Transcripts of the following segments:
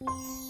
Thank you.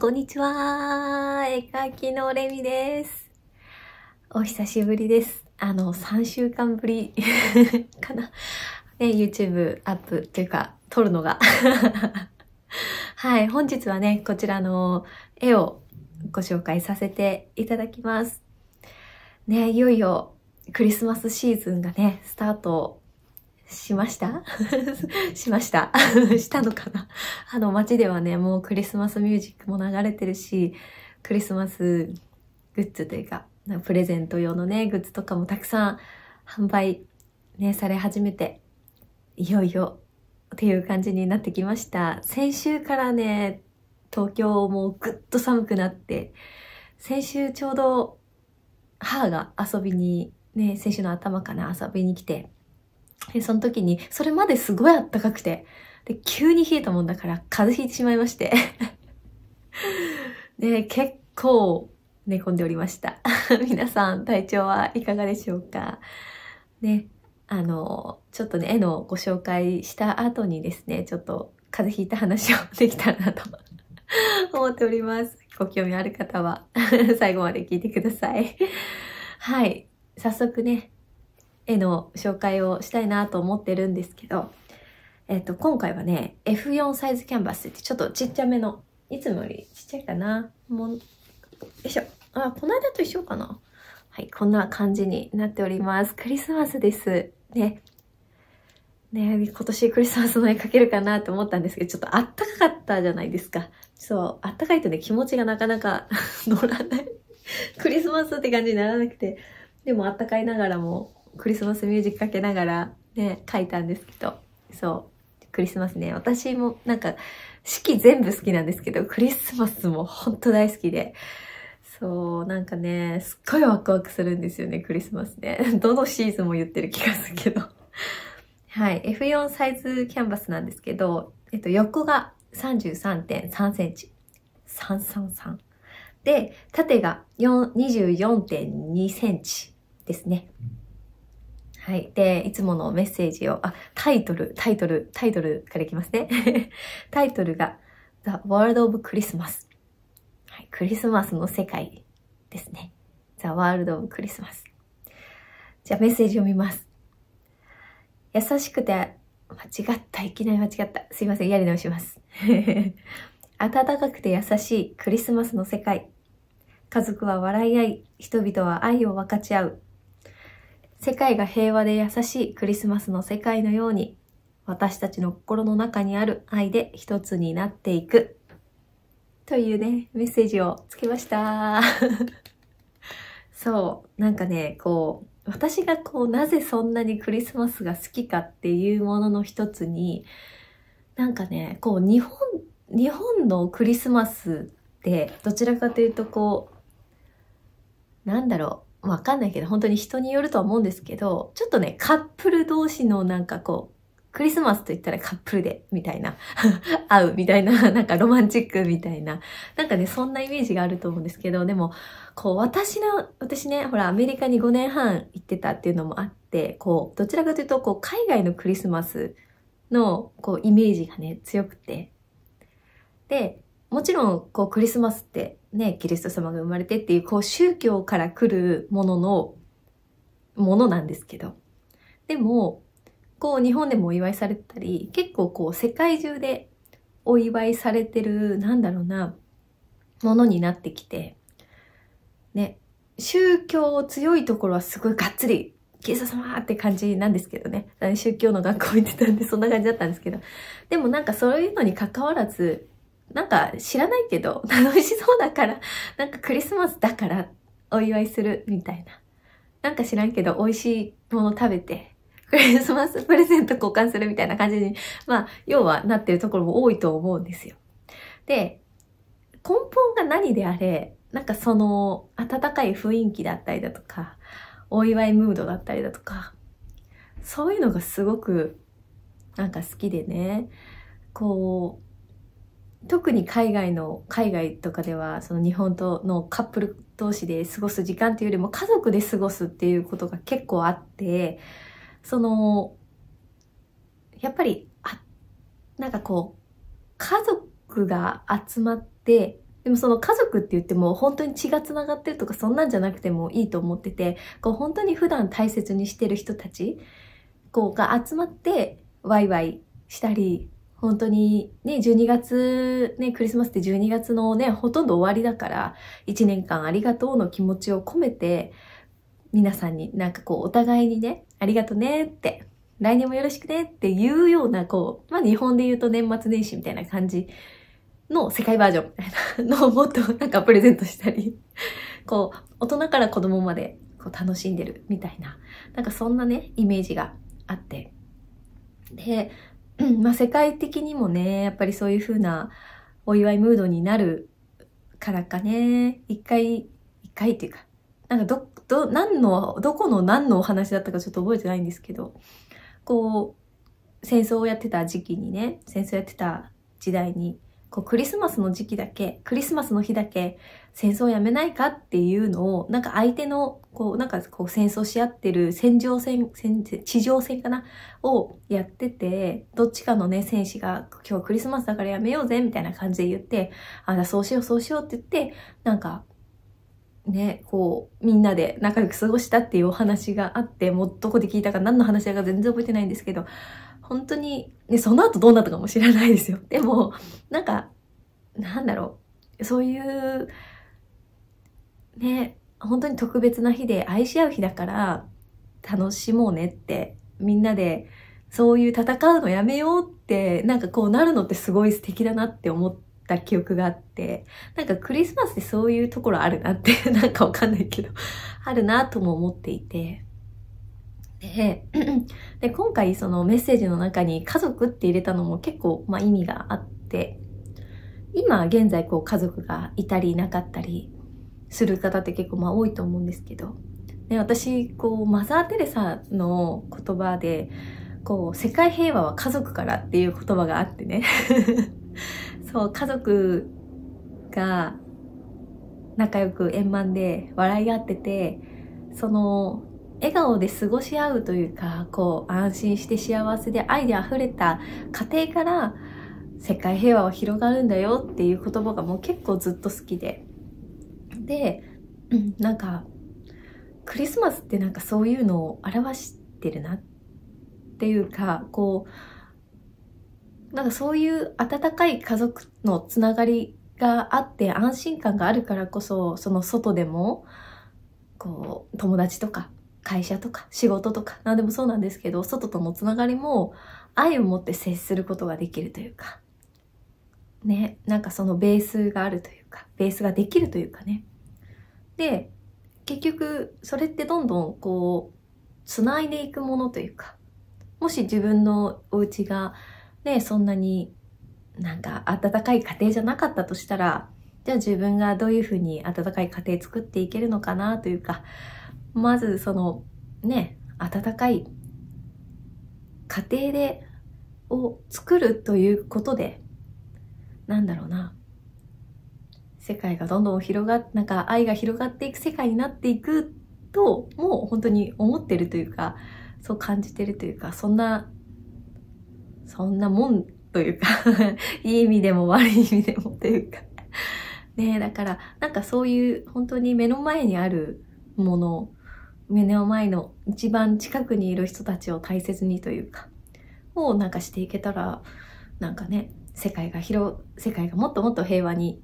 こんにちは。絵描きのレミです。お久しぶりです。あの、3週間ぶり かな。ね、YouTube アップというか、撮るのが はい、本日はね、こちらの絵をご紹介させていただきます。ね、いよいよクリスマスシーズンがね、スタートしました しました したのかなあの街ではね、もうクリスマスミュージックも流れてるし、クリスマスグッズというか、プレゼント用のね、グッズとかもたくさん販売ね、され始めて、いよいよっていう感じになってきました。先週からね、東京もぐっと寒くなって、先週ちょうど母が遊びに、ね、先週の頭かな、遊びに来て、で、その時に、それまですごいあったかくて、で、急に冷えたもんだから、風邪ひいてしまいまして。で、結構寝込んでおりました。皆さん、体調はいかがでしょうかね、あの、ちょっとね、絵のご紹介した後にですね、ちょっと風邪ひいた話をできたらなと 思っております。ご興味ある方は最後まで聞いてください。はい。早速ね、絵の紹介をしたいなと思ってるんですけど、えっ、と、今回はね、F4 サイズキャンバスってちょっとちっちゃめの、いつもよりちっちゃいかな。もう、よいしょ。あ、この間と一緒かな。はい、こんな感じになっております。クリスマスです。ね。ね、今年クリスマスの絵描けるかなと思ったんですけど、ちょっとあったかかったじゃないですか。そう、あったかいとね、気持ちがなかなか 乗らない。クリスマスって感じにならなくて、でもあったかいながらもクリスマスミュージックかけながらね、書いたんですけど、そう、クリスマスね、私もなんか、四季全部好きなんですけど、クリスマスもほんと大好きで、そう、なんかね、すっごいワクワクするんですよね、クリスマスね。どのシーズンも言ってる気がするけど。はい、F4 サイズキャンバスなんですけど、えっと、横が33.3センチ。333。で、縦が24.2センチですね。はい。で、いつものメッセージを、あ、タイトル、タイトル、タイトルからいきますね。タイトルが、The World of Christmas、はい。クリスマスの世界ですね。The World of Christmas。じゃあメッセージ読みます。優しくて、間違った、いきなり間違った。すいません、やり直します。暖 かくて優しいクリスマスの世界。家族は笑い合い、人々は愛を分かち合う。世界が平和で優しいクリスマスの世界のように、私たちの心の中にある愛で一つになっていく。というね、メッセージをつけました。そう、なんかね、こう、私がこう、なぜそんなにクリスマスが好きかっていうものの一つに、なんかね、こう、日本、日本のクリスマスって、どちらかというとこう、なんだろう、わかんないけど、本当に人によるとは思うんですけど、ちょっとね、カップル同士のなんかこう、クリスマスと言ったらカップルで、みたいな、会うみたいな、なんかロマンチックみたいな、なんかね、そんなイメージがあると思うんですけど、でも、こう、私の、私ね、ほら、アメリカに5年半行ってたっていうのもあって、こう、どちらかというと、こう、海外のクリスマスの、こう、イメージがね、強くて。で、もちろん、こう、クリスマスって、ね、キリスト様が生まれてっていう、こう宗教から来るものの、ものなんですけど。でも、こう日本でもお祝いされてたり、結構こう世界中でお祝いされてる、なんだろうな、ものになってきて、ね、宗教強いところはすごいがっつり、キリスト様って感じなんですけどね。宗教の学校行ってたんでそんな感じだったんですけど。でもなんかそういうのに関わらず、なんか知らないけど、楽しそうだから、なんかクリスマスだからお祝いするみたいな。なんか知らんけど、美味しいもの食べて、クリスマス プレゼント交換するみたいな感じに、まあ、要はなってるところも多いと思うんですよ。で、根本が何であれ、なんかその、温かい雰囲気だったりだとか、お祝いムードだったりだとか、そういうのがすごく、なんか好きでね、こう、特に海外の、海外とかでは、その日本とのカップル同士で過ごす時間っていうよりも家族で過ごすっていうことが結構あって、その、やっぱり、あ、なんかこう、家族が集まって、でもその家族って言っても本当に血が繋がってるとかそんなんじゃなくてもいいと思ってて、こう本当に普段大切にしてる人たち、こうが集まってワイワイしたり、本当にね、12月、ね、クリスマスって12月のね、ほとんど終わりだから、1年間ありがとうの気持ちを込めて、皆さんになんかこう、お互いにね、ありがとねって、来年もよろしくねっていうような、こう、まあ日本で言うと年末年始みたいな感じの世界バージョンみたいなのを もっとなんかプレゼントしたり、こう、大人から子供までこう楽しんでるみたいな、なんかそんなね、イメージがあって。で、まあ世界的にもね、やっぱりそういう風なお祝いムードになるからかね、一回、一回っていうか、なんかど、ど、何の、どこの何のお話だったかちょっと覚えてないんですけど、こう、戦争をやってた時期にね、戦争やってた時代に、こうクリスマスの時期だけ、クリスマスの日だけ戦争やめないかっていうのを、なんか相手の、こう、なんかこう戦争し合ってる戦場戦、戦地上戦かなをやってて、どっちかのね、戦士が今日クリスマスだからやめようぜみたいな感じで言って、あ、あそうしようそうしようって言って、なんかね、こう、みんなで仲良く過ごしたっていうお話があって、もうどこで聞いたか何の話だか全然覚えてないんですけど、本当に、ね、その後どうなったかも知らないですよ。でも、なんか、なんだろう。そういう、ね、本当に特別な日で愛し合う日だから、楽しもうねって、みんなで、そういう戦うのやめようって、なんかこうなるのってすごい素敵だなって思った記憶があって、なんかクリスマスってそういうところあるなって、なんかわかんないけど、あるなとも思っていて、で、今回そのメッセージの中に家族って入れたのも結構、まあ、意味があって、今現在こう家族がいたりいなかったりする方って結構まあ多いと思うんですけど、ね、私、こう、マザー・テレサの言葉で、こう、世界平和は家族からっていう言葉があってね。そう、家族が仲良く円満で笑い合ってて、その笑顔で過ごし合うというか、こう、安心して幸せで愛で溢れた家庭から、世界平和は広がるんだよっていう言葉がもう結構ずっと好きで。で、なんか、クリスマスってなんかそういうのを表してるなっていうか、こう、なんかそういう温かい家族のつながりがあって安心感があるからこそ、その外でも、こう、友達とか会社とか仕事とか何でもそうなんですけど、外とのつながりも愛を持って接することができるというか、ね、なんかそのベースがあるというか、ベースができるというかね。で、結局それってどんどんこう、つないでいくものというか、もし自分のお家がね、そんなになんか温かい家庭じゃなかったとしたら、じゃあ自分がどういうふうに温かい家庭作っていけるのかなというか、まずそのね温かい家庭でを作るということでなんだろうな世界がどんどん広がっなんか愛が広がっていく世界になっていくともう本当に思ってるというかそう感じてるというかそんなそんなもんというか いい意味でも悪い意味でもというかねだからなんかそういう本当に目の前にあるもの目の前の一番近くにいる人たちを大切にというかをなんかしていけたらなんかね世界が広世界がもっともっと平和に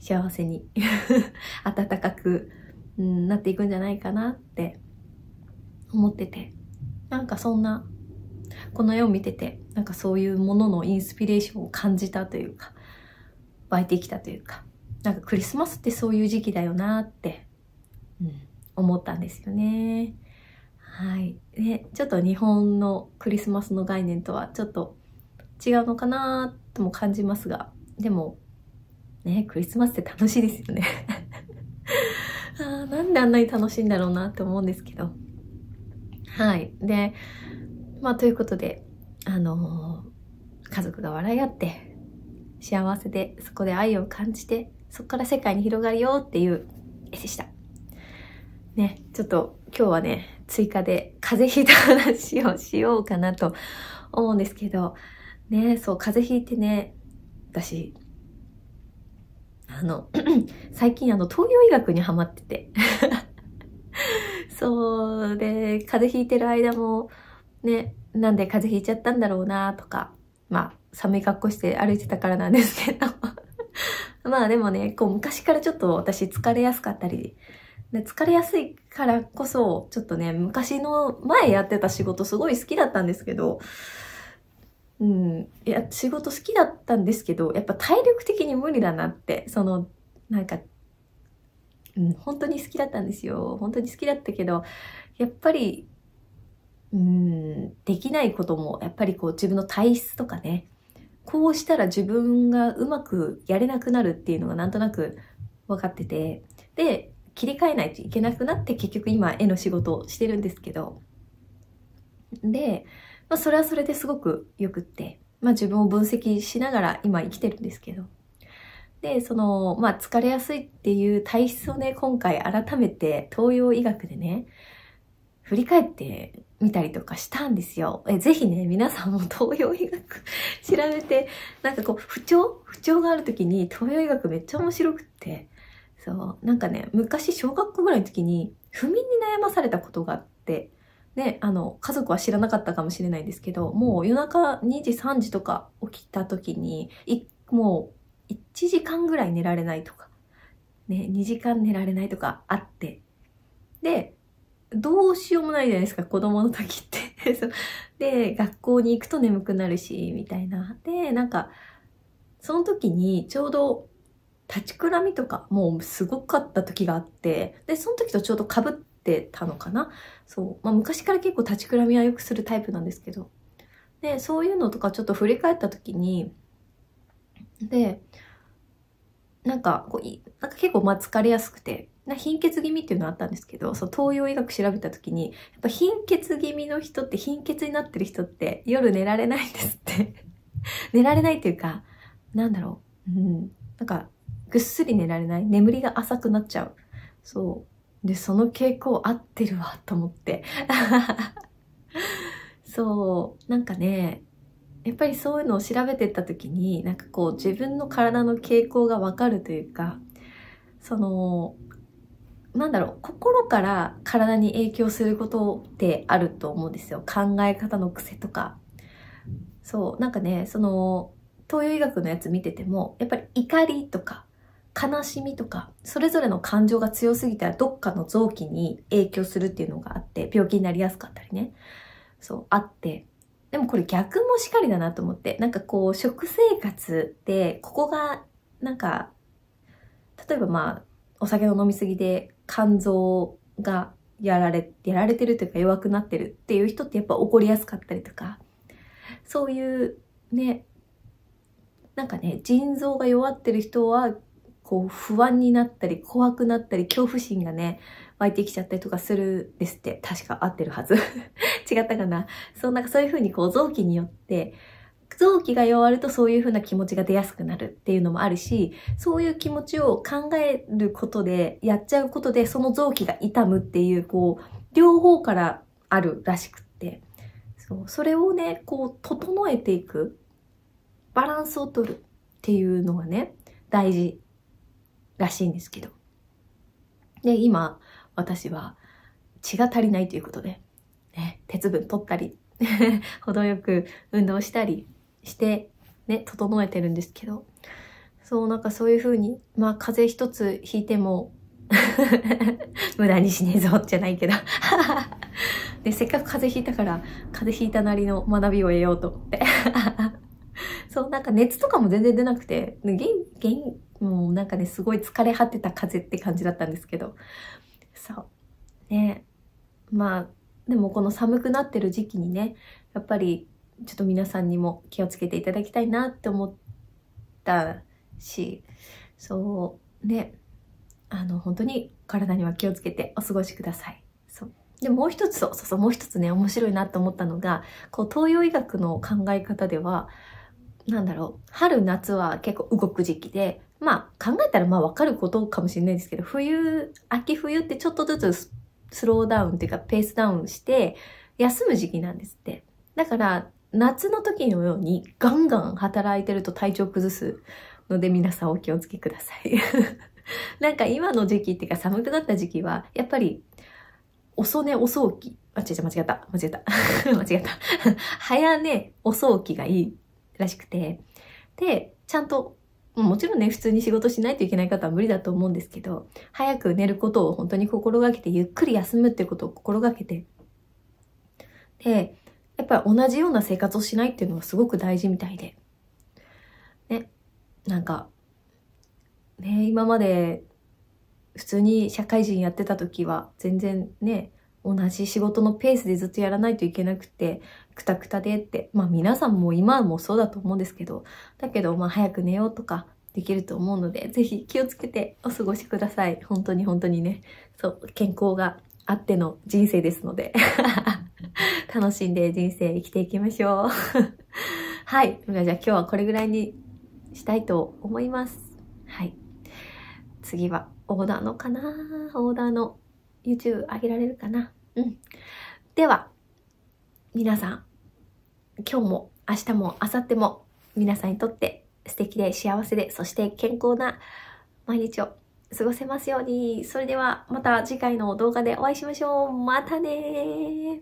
幸せに 温かく、うん、なっていくんじゃないかなって思っててなんかそんなこの絵を見ててなんかそういうもののインスピレーションを感じたというか湧いてきたというかなんかクリスマスってそういう時期だよなって、うん、思ったんですよね。はい。で、ちょっと日本のクリスマスの概念とはちょっと違うのかなとも感じますが、でも、ね、クリスマスって楽しいですよね あ。なんであんなに楽しいんだろうなって思うんですけど。はい。で、まあ、ということで、あのー、家族が笑い合って、幸せで、そこで愛を感じて、そこから世界に広がるよっていう絵でした。ね、ちょっと今日はね、追加で風邪ひいた話をしようかなと思うんですけど、ね、そう、風邪ひいてね、私、あの、最近あの、東洋医学にハマってて。そう、で、風邪ひいてる間も、ね、なんで風邪ひいちゃったんだろうなとか、まあ、寒い格好して歩いてたからなんですけど。まあでもね、こう昔からちょっと私疲れやすかったりで疲れやすいからこそ、ちょっとね、昔の前やってた仕事すごい好きだったんですけど、うん、いや、仕事好きだったんですけど、やっぱ体力的に無理だなって、その、なんか、うん、本当に好きだったんですよ。本当に好きだったけど、やっぱり、うん、できないことも、やっぱりこう自分の体質とかね、こうしたら自分がうまくやれなくなるっていうのがなんとなく分かってて、で、切り替えないといけなくなって結局今絵の仕事をしてるんですけど。で、まあ、それはそれですごく良くって、まあ、自分を分析しながら今生きてるんですけど。で、その、まあ、疲れやすいっていう体質をね、今回改めて東洋医学でね、振り返ってみたりとかしたんですよ。え、ぜひね、皆さんも 東洋医学調べて、なんかこう、不調不調がある時に東洋医学めっちゃ面白くって、そう、なんかね、昔小学校ぐらいの時に不眠に悩まされたことがあって、ね、あの、家族は知らなかったかもしれないんですけど、もう夜中2時3時とか起きた時に、いもう1時間ぐらい寝られないとか、ね、2時間寝られないとかあって、で、どうしようもないじゃないですか、子供の時って で、学校に行くと眠くなるし、みたいな。で、なんか、その時にちょうど立ちくらみとかもうすごかった時があって、で、その時とちょうど被ってたのかな。そう。まあ昔から結構立ちくらみはよくするタイプなんですけど。で、そういうのとかちょっと振り返った時に、で、なんかこう、なんか結構まあ疲れやすくて、な貧血気味っていうのあったんですけど、そう東洋医学調べた時に、やっぱ貧血気味の人って貧血になってる人って夜寝られないんですって 寝られないっていうか、なんだろう。うん。なんかぐっすり寝られない眠りが浅くなっちゃう。そう。で、その傾向合ってるわ、と思って。そう。なんかね、やっぱりそういうのを調べてった時に、なんかこう自分の体の傾向がわかるというか、その、なんだろう、心から体に影響することってあると思うんですよ。考え方の癖とか。そう、なんかね、その、東洋医学のやつ見てても、やっぱり怒りとか、悲しみとか、それぞれの感情が強すぎたらどっかの臓器に影響するっていうのがあって、病気になりやすかったりね。そう、あって。でもこれ逆もしかりだなと思って、なんかこう、食生活って、ここが、なんか、例えばまあ、お酒を飲みすぎで肝臓がやられ、やられてるというか弱くなってるっていう人ってやっぱ怒りやすかったりとか、そういうね、なんかね、腎臓が弱ってる人はこう不安になったり怖くなったり恐怖心がね、湧いてきちゃったりとかするですって、確か合ってるはず。違ったかな。そう、なんかそういう風にこう臓器によって、臓器が弱るとそういう風な気持ちが出やすくなるっていうのもあるし、そういう気持ちを考えることで、やっちゃうことで、その臓器が痛むっていう、こう、両方からあるらしくって。そう、それをね、こう、整えていく。バランスを取るっていうのがね、大事らしいんですけど。で、今、私は血が足りないということで、ね、鉄分取ったり、程よく運動したりして、ね、整えてるんですけど、そう、なんかそういう風に、まあ風邪一つ引いても 無駄にしねえぞ、じゃないけど で、せっかく風邪ひいたから、風邪ひいたなりの学びを得ようとそう、なんか熱とかも全然出なくて、元、元、もうなんかね、すごい疲れ果てた風って感じだったんですけど。そう。ね。まあ、でもこの寒くなってる時期にね、やっぱりちょっと皆さんにも気をつけていただきたいなって思ったし、そう、ね。あの、本当に体には気をつけてお過ごしください。そう。で、もう一つ、そうそうそう、もう一つね、面白いなと思ったのが、こう、東洋医学の考え方では、なんだろう、春夏は結構動く時期で、まあ考えたらまあわかることかもしれないですけど、冬、秋冬ってちょっとずつスローダウンっていうかペースダウンして休む時期なんですって。だから夏の時のようにガンガン働いてると体調崩すので皆さんお気をつけください なんか今の時期っていうか寒くなった時期はやっぱり遅寝遅起き。あ、違う違う間違った。間違った。間違った。早寝遅起きがいいらしくて。で、ちゃんともちろんね、普通に仕事しないといけない方は無理だと思うんですけど、早く寝ることを本当に心がけて、ゆっくり休むってことを心がけて、で、やっぱり同じような生活をしないっていうのはすごく大事みたいで。ね、なんか、ね、今まで普通に社会人やってた時は全然ね、同じ仕事のペースでずっとやらないといけなくて、くたくたでって、まあ皆さんも今もそうだと思うんですけど、だけどまあ早く寝ようとかできると思うので、ぜひ気をつけてお過ごしください。本当に本当にね、そう、健康があっての人生ですので、楽しんで人生生きていきましょう。はい。じゃあ今日はこれぐらいにしたいと思います。はい。次はオーダーのかなオーダーの YouTube 上げられるかなうん。では、皆さん、今日も明日も明後日も皆さんにとって素敵で幸せで、そして健康な毎日を過ごせますように。それではまた次回の動画でお会いしましょう。またね